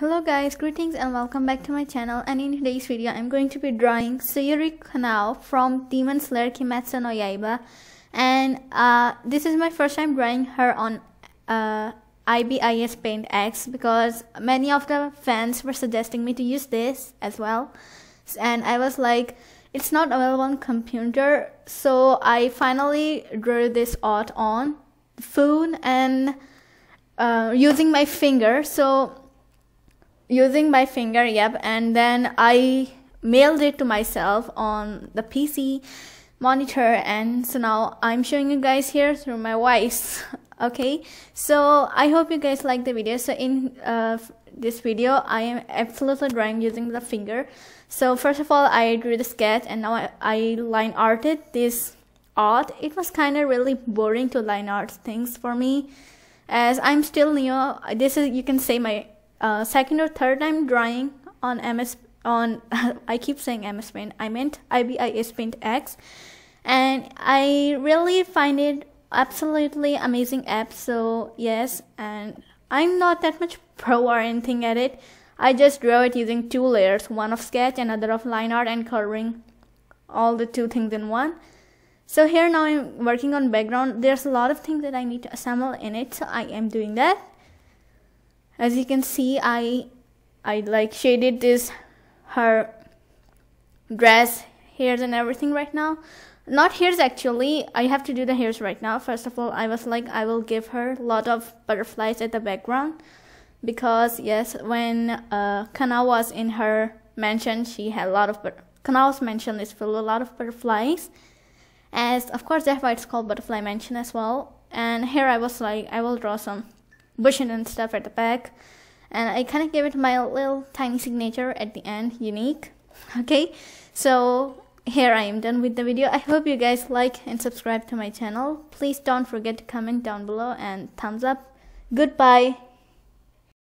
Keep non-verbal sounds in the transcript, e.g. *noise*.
hello guys greetings and welcome back to my channel and in today's video i'm going to be drawing sayuri kanao from demon slayer kimetsu no yaiba and uh, this is my first time drawing her on uh, ibis paint x because many of the fans were suggesting me to use this as well and i was like it's not available on computer so i finally drew this art on phone and uh, using my finger so using my finger yep and then i mailed it to myself on the pc monitor and so now i'm showing you guys here through my voice *laughs* okay so i hope you guys like the video so in uh, this video i am absolutely drawing using the finger so first of all i drew the sketch and now i, I line arted this art it was kind of really boring to line art things for me as i'm still new this is you can say my uh, second or third time drawing on MS on *laughs* I keep saying MS Paint I meant IBIS Paint X and I really find it absolutely amazing app so yes and I'm not that much pro or anything at it I just draw it using two layers one of sketch another of line art and coloring all the two things in one so here now I'm working on background there's a lot of things that I need to assemble in it so I am doing that as you can see i i like shaded this her dress hairs and everything right now not hairs actually i have to do the hairs right now first of all i was like i will give her a lot of butterflies at the background because yes when uh, kana was in her mansion she had a lot of but kana's mansion is full of a lot of butterflies as of course that's why it's called butterfly mansion as well and here i was like i will draw some bushing and stuff at the back. And I kind of gave it my little tiny signature at the end, unique. *laughs* Okay, so here I am done with the video. I hope you guys like and subscribe to my channel. Please don't forget to comment down below and thumbs up. Goodbye.